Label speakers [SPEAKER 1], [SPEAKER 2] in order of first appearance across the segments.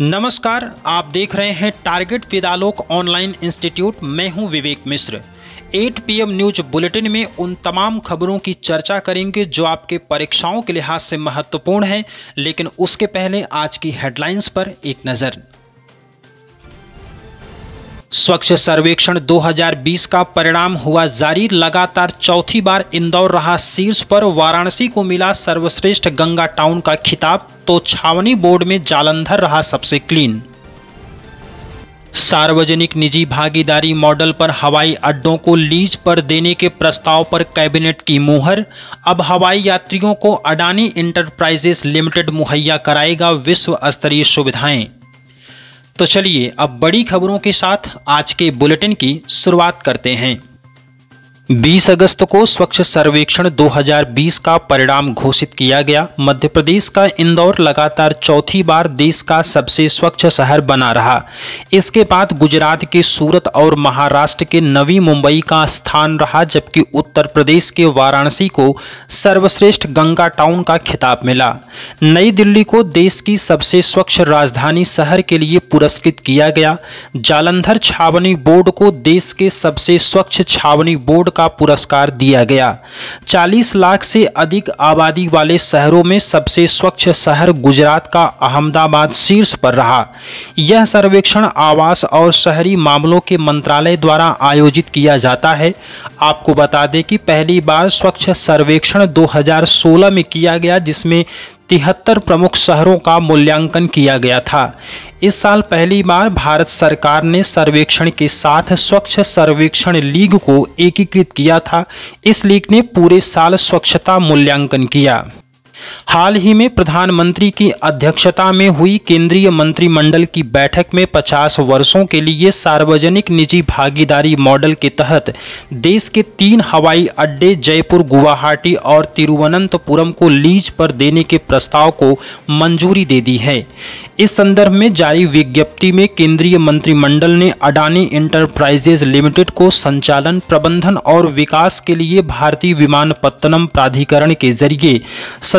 [SPEAKER 1] नमस्कार आप देख रहे हैं टारगेट फिदालोक ऑनलाइन इंस्टीट्यूट मैं हूं Vivek Mishra 8 PM news bulletin में उन तमाम खबरों की चर्चा करेंगे जो आपके परीक्षाओं के लिहाज से महत्वपूर्ण हैं लेकिन उसके पहले आज की हेडलाइंस पर एक नज़र स्वच्छ सर्वेक्षण 2020 का परिणाम हुआ जारी लगातार चौथी बार इंदौर रहा शीर्ष पर वाराणसी को मिला सर्वश्रेष्ठ गंगा टाउन का खिताब तो छावनी बोर्ड में जालंधर रहा सबसे क्लीन सार्वजनिक निजी भागीदारी मॉडल पर हवाई अड्डों को लीज पर देने के प्रस्ताव पर कैबिनेट की मुहर अब हवाई यात्रियों को अडानी इंटरप्राइजेस लिमिटेड मुहैया कराएगा विश्व स्तरीय सुविधाएं तो चलिए अब बड़ी खबरों के साथ आज के बुलेटिन की शुरुआत करते हैं 20 अगस्त को स्वच्छ सर्वेक्षण 2020 का परिणाम घोषित किया गया मध्य प्रदेश का इंदौर लगातार चौथी बार देश का सबसे स्वच्छ शहर बना रहा इसके बाद गुजरात के सूरत और महाराष्ट्र के नवी मुंबई का स्थान रहा जबकि उत्तर प्रदेश के वाराणसी को सर्वश्रेष्ठ गंगा टाउन का खिताब मिला नई दिल्ली को देश की सबसे स्वच्छ राजधानी शहर के लिए पुरस्कृत किया गया जालंधर छावनी बोर्ड को देश के सबसे स्वच्छ छावनी बोर्ड का पुरस्कार दिया गया 40 लाख से अधिक आबादी वाले शहरों में सबसे स्वच्छ शहर गुजरात का अहमदाबाद शीर्ष पर रहा यह सर्वेक्षण आवास और शहरी मामलों के मंत्रालय द्वारा आयोजित किया जाता है आपको बता दें कि पहली बार स्वच्छ सर्वेक्षण 2016 में किया गया जिसमें तिहत्तर प्रमुख शहरों का मूल्यांकन किया गया था इस साल पहली बार भारत सरकार ने सर्वेक्षण के साथ स्वच्छ सर्वेक्षण लीग को एकीकृत किया था इस लीग ने पूरे साल स्वच्छता मूल्यांकन किया हाल ही में प्रधानमंत्री की अध्यक्षता में हुई केंद्रीय मंत्रिमंडल की बैठक में 50 वर्षों के लिए सार्वजनिक निजी भागीदारी मॉडल के तहत देश के तीन हवाई अड्डे जयपुर गुवाहाटी और तिरुवनंतपुरम को लीज पर देने के प्रस्ताव को मंजूरी दे दी है इस संदर्भ में जारी विज्ञप्ति में केंद्रीय मंत्रिमंडल ने अडानी इंटरप्राइजेज लिमिटेड को संचालन प्रबंधन और विकास के लिए भारतीय विमानपत्तनम प्राधिकरण के जरिए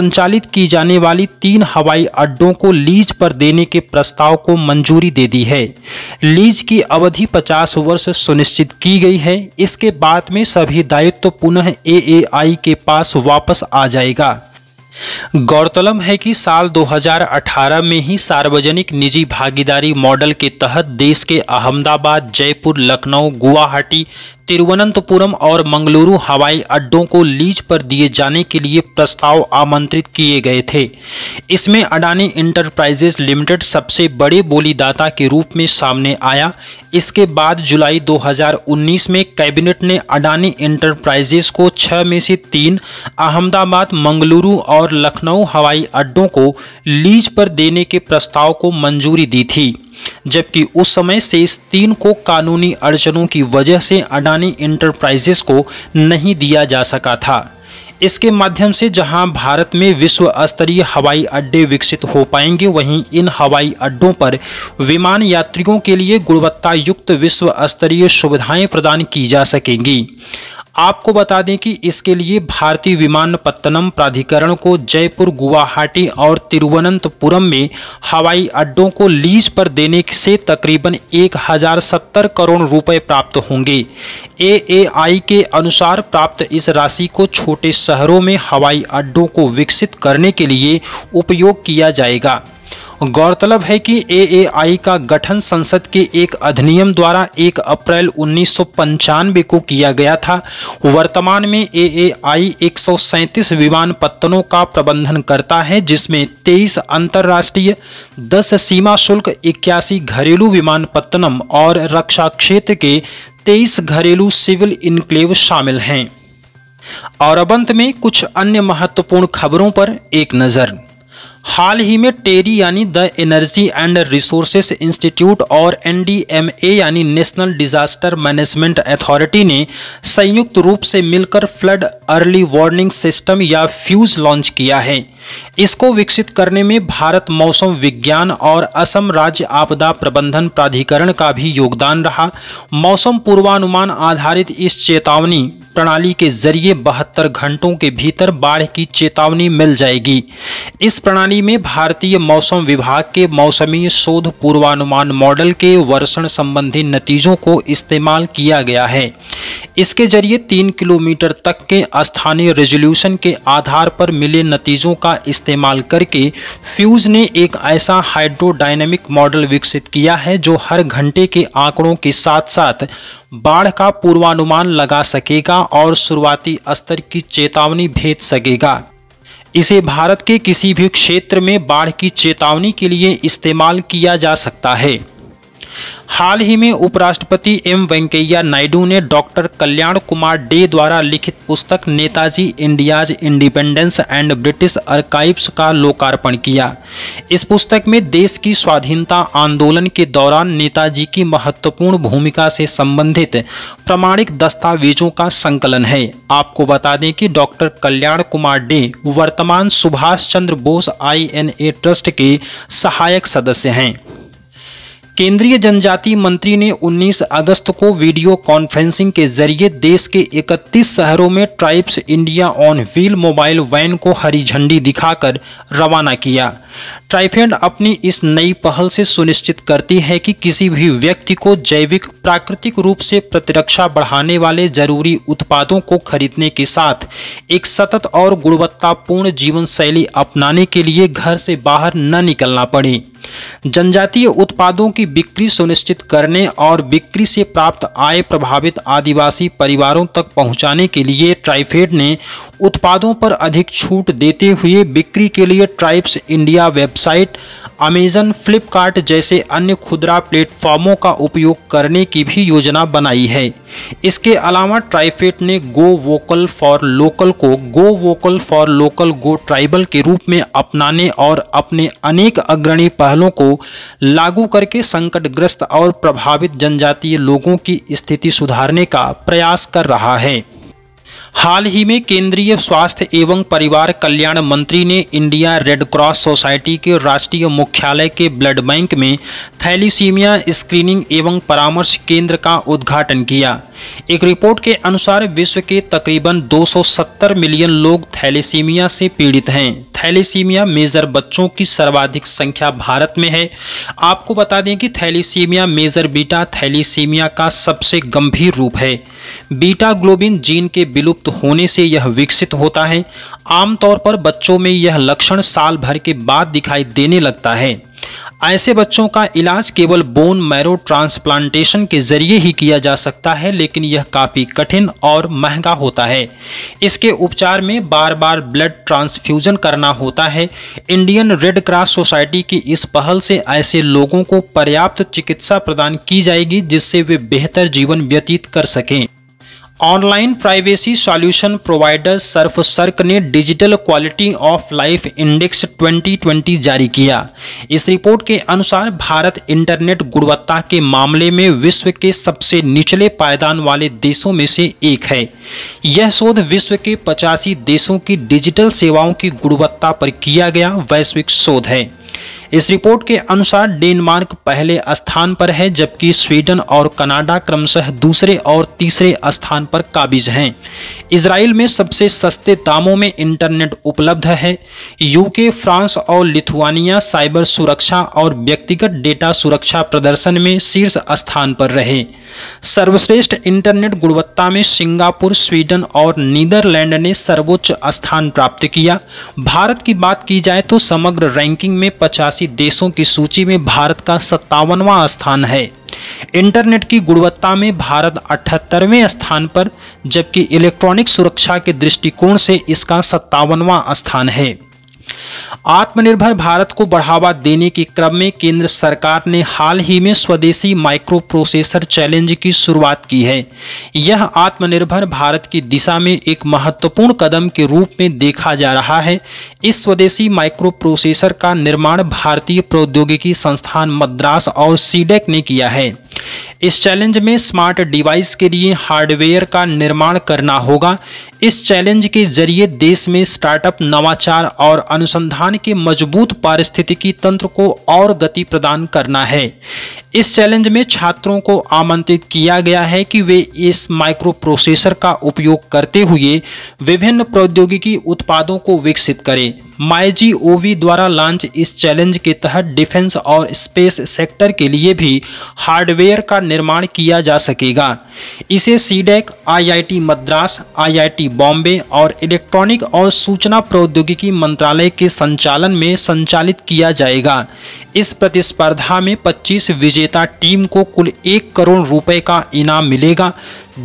[SPEAKER 1] संचालित की जाने वाली तीन हवाई अड्डों को लीज पर देने के प्रस्ताव को मंजूरी दे दी है लीज की अवधि 50 वर्ष सुनिश्चित की गई है इसके बाद में सभी दायित्व पुनः एएआई के पास वापस आ जाएगा गौरतलब है कि साल 2018 में ही सार्वजनिक निजी भागीदारी मॉडल के तहत देश के अहमदाबाद जयपुर लखनऊ गुवाहाटी तिरुवनंतपुरम और मंगलुरु हवाई अड्डों को लीज पर दिए जाने के लिए प्रस्ताव आमंत्रित किए गए थे इसमें अडानी इंटरप्राइजेस लिमिटेड सबसे बड़े बोलीदाता के रूप में सामने आया इसके बाद जुलाई 2019 में कैबिनेट ने अडानी इंटरप्राइजेज को छः में से तीन अहमदाबाद मंगलुरु और लखनऊ हवाई अड्डों को लीज पर देने के प्रस्ताव को मंजूरी दी थी जबकि उस समय से इस तीन को कानूनी अड़चनों की वजह से अडानी अडानी इंटरप्राइजेस को नहीं दिया जा सका था इसके माध्यम से जहां भारत में विश्व स्तरीय हवाई अड्डे विकसित हो पाएंगे वहीं इन हवाई अड्डों पर विमान यात्रियों के लिए गुणवत्ता युक्त विश्व स्तरीय सुविधाएं प्रदान की जा सकेंगी आपको बता दें कि इसके लिए भारतीय विमानपत्तनम प्राधिकरण को जयपुर गुवाहाटी और तिरुवनंतपुरम में हवाई अड्डों को लीज पर देने से तकरीबन 1070 करोड़ रुपए प्राप्त होंगे एएआई के अनुसार प्राप्त इस राशि को छोटे शहरों में हवाई अड्डों को विकसित करने के लिए उपयोग किया जाएगा गौरतलब है कि एएआई का गठन संसद के एक अधिनियम द्वारा 1 अप्रैल उन्नीस को किया गया था वर्तमान में एएआई 137 पत्तनों का प्रबंधन करता है जिसमें 23 अंतर्राष्ट्रीय 10 सीमा शुल्क इक्यासी घरेलू विमानपत्तनम और रक्षा क्षेत्र के 23 घरेलू सिविल इनक्लेव शामिल हैं और अब अंत में कुछ अन्य महत्वपूर्ण खबरों पर एक नज़र हाल ही में टेरी यानी the energy and resources institute और एनडीएमए यानी नेशनल डिजास्टर मैनेजमेंट अथॉरिटी ने संयुक्त रूप से मिलकर फ्लड अर्ली वार्निंग सिस्टम या फ्यूज लॉन्च किया है इसको विकसित करने में भारत मौसम विज्ञान और असम राज्य आपदा प्रबंधन प्राधिकरण का भी योगदान रहा मौसम पूर्वानुमान आधारित इस चेतावनी प्रणाली के जरिए बहत्तर घंटों के भीतर बाढ़ की चेतावनी मिल जाएगी इस प्रणाली में भारतीय मौसम विभाग के मौसमी शोध पूर्वानुमान मॉडल के वर्षण संबंधी नतीजों को इस्तेमाल किया गया है इसके जरिए तीन किलोमीटर तक के स्थानीय रेजोल्यूशन के आधार पर मिले नतीजों का इस्तेमाल करके फ्यूज ने एक ऐसा हाइड्रोडायनेमिक मॉडल विकसित किया है जो हर घंटे के आंकड़ों के साथ साथ बाढ़ का पूर्वानुमान लगा सकेगा और शुरुआती स्तर की चेतावनी भेज सकेगा इसे भारत के किसी भी क्षेत्र में बाढ़ की चेतावनी के लिए इस्तेमाल किया जा सकता है हाल ही में उपराष्ट्रपति एम वेंकैया नायडू ने डॉक्टर कल्याण कुमार डे द्वारा लिखित पुस्तक Netaji India's independence and British archives का लोकार्पण किया इस पुस्तक में देश की स्वाधीनता आंदोलन के दौरान नेताजी की महत्वपूर्ण भूमिका से संबंधित प्रमाणिक दस्तावेजों का संकलन है आपको बता दें कि डॉक्टर कल्याण कुमार डे वर्तमान सुभाष चंद्र बोस आई ट्रस्ट के सहायक सदस्य हैं केंद्रीय जनजाति मंत्री ने 19 अगस्त को वीडियो कॉन्फ्रेंसिंग के जरिए देश के 31 शहरों में Tribes India on wheel mobile van को हरी झंडी दिखाकर रवाना किया ट्राइफेड अपनी इस नई पहल से सुनिश्चित करती है कि किसी भी व्यक्ति को जैविक प्राकृतिक रूप से प्रतिरक्षा बढ़ाने वाले जरूरी उत्पादों को खरीदने के साथ एक सतत और गुणवत्तापूर्ण जीवन शैली अपनाने के लिए घर से बाहर न निकलना पड़े जनजातीय उत्पादों की बिक्री सुनिश्चित करने और बिक्री से प्राप्त आय प्रभावित आदिवासी परिवारों तक पहुंचाने के लिए ट्राइफेड ने उत्पादों पर अधिक छूट देते हुए बिक्री के लिए Tribes India website Amazon Flipkart जैसे अन्य खुदरा प्लेटफॉर्मों का उपयोग करने की भी योजना बनाई है इसके अलावा ट्राइफेड ने गो वोकल फॉर लोकल को go vocal for local go tribal के रूप में अपनाने और अपने अनेक अग्रणी पहलों को लागू करके संकटग्रस्त और प्रभावित जनजातीय लोगों की स्थिति सुधारने का प्रयास कर रहा है हाल ही में केंद्रीय स्वास्थ्य एवं परिवार कल्याण मंत्री ने इंडिया रेड क्रॉस सोसाइटी के राष्ट्रीय मुख्यालय के ब्लड बैंक में थैलीसीमिया स्क्रीनिंग एवं परामर्श केंद्र का उद्घाटन किया एक रिपोर्ट के अनुसार विश्व के तकरीबन 270 मिलियन लोग थैलीसीमिया से पीड़ित हैं थैलीसीमिया मेजर बच्चों की सर्वाधिक संख्या भारत में है आपको बता दें कि थैलीसीमिया मेजर बीटा थैलीसीमिया का सबसे गंभीर रूप है बीटा ग्लोबिन जीन के विलुप्त होने से यह विकसित होता है आमतौर पर बच्चों में यह लक्षण साल भर के बाद दिखाई देने लगता है ऐसे बच्चों का इलाज केवल बोन मैरो ट्रांसप्लांटेशन के जरिए ही किया जा सकता है लेकिन यह काफ़ी कठिन और महंगा होता है इसके उपचार में बार बार ब्लड ट्रांसफ्यूजन करना होता है इंडियन रेड क्रॉस सोसाइटी की इस पहल से ऐसे लोगों को पर्याप्त चिकित्सा प्रदान की जाएगी जिससे वे बेहतर जीवन व्यतीत कर सकें online privacy solution provider Surfshark ने digital quality of life index 2020 जारी किया इस रिपोर्ट के अनुसार भारत इंटरनेट गुणवत्ता के मामले में विश्व के सबसे निचले पायदान वाले देशों में से एक है यह शोध विश्व के पचासी देशों की डिजिटल सेवाओं की गुणवत्ता पर किया गया वैश्विक शोध है इस रिपोर्ट के अनुसार डेनमार्क पहले स्थान पर है जबकि स्वीडन और कनाडा क्रमशः दूसरे और तीसरे स्थान पर काबिज हैं इसराइल में सबसे सस्ते दामों में इंटरनेट उपलब्ध है यूके फ्रांस और लिथुआनिया साइबर सुरक्षा और व्यक्तिगत डेटा सुरक्षा प्रदर्शन में शीर्ष स्थान पर रहे सर्वश्रेष्ठ इंटरनेट गुणवत्ता में सिंगापुर स्वीडन और नीदरलैंड ने सर्वोच्च स्थान प्राप्त किया भारत की बात की जाए तो समग्र रैंकिंग में पचास विकासशील देशों की सूची में भारत का सत्तावनवां स्थान है इंटरनेट की गुणवत्ता में भारत अठहत्तरवें स्थान पर जबकि इलेक्ट्रॉनिक सुरक्षा के दृष्टिकोण से इसका सत्तावनवां स्थान है आत्मनिर्भर भारत को बढ़ावा देने के क्रम में केंद्र सरकार ने हाल ही में स्वदेशी माइक्रो प्रोसेसर चैलेंज की शुरुआत की है यह आत्मनिर्भर भारत की दिशा में एक महत्वपूर्ण कदम के रूप में देखा जा रहा है इस स्वदेशी माइक्रो प्रोसेसर का निर्माण भारतीय प्रौद्योगिकी संस्थान मद्रास और सीडेक ने किया है इस चैलेंज में स्मार्ट डिवाइस के लिए हार्डवेयर का निर्माण करना होगा इस चैलेंज के जरिए देश में स्टार्टअप नवाचार और अनुसंधान के मजबूत पारिस्थितिकी तंत्र को और गति प्रदान करना है इस चैलेंज में छात्रों को आमंत्रित किया गया है कि वे इस माइक्रो प्रोसेसर का उपयोग करते हुए विभिन्न प्रौद्योगिकी उत्पादों को विकसित करें माइजी द्वारा लॉन्च इस चैलेंज के तहत डिफेंस और स्पेस सेक्टर के लिए भी हार्डवेयर का निर्माण किया जा सकेगा इसे CDAC IIT Madras IIT Bombay और इलेक्ट्रॉनिक और सूचना प्रौद्योगिकी मंत्रालय के संचालन में संचालित किया जाएगा इस प्रतिस्पर्धा में 25 विजेता टीम को कुल एक करोड़ रुपए का इनाम मिलेगा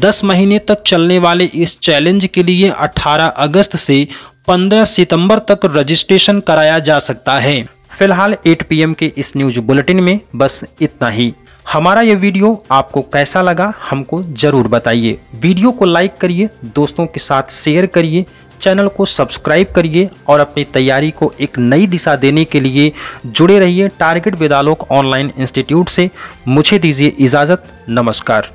[SPEAKER 1] 10 महीने तक चलने वाले इस चैलेंज के लिए 18 अगस्त से 15 सितंबर तक रजिस्ट्रेशन कराया जा सकता है फिलहाल 8 पीएम के इस न्यूज बुलेटिन में बस इतना ही हमारा ये वीडियो आपको कैसा लगा हमको जरूर बताइए वीडियो को लाइक करिए दोस्तों के साथ शेयर करिए चैनल को सब्सक्राइब करिए और अपनी तैयारी को एक नई दिशा देने के लिए जुड़े रहिए टारगेट बेदालोक ऑनलाइन इंस्टीट्यूट से मुझे दीजिए इजाज़त नमस्कार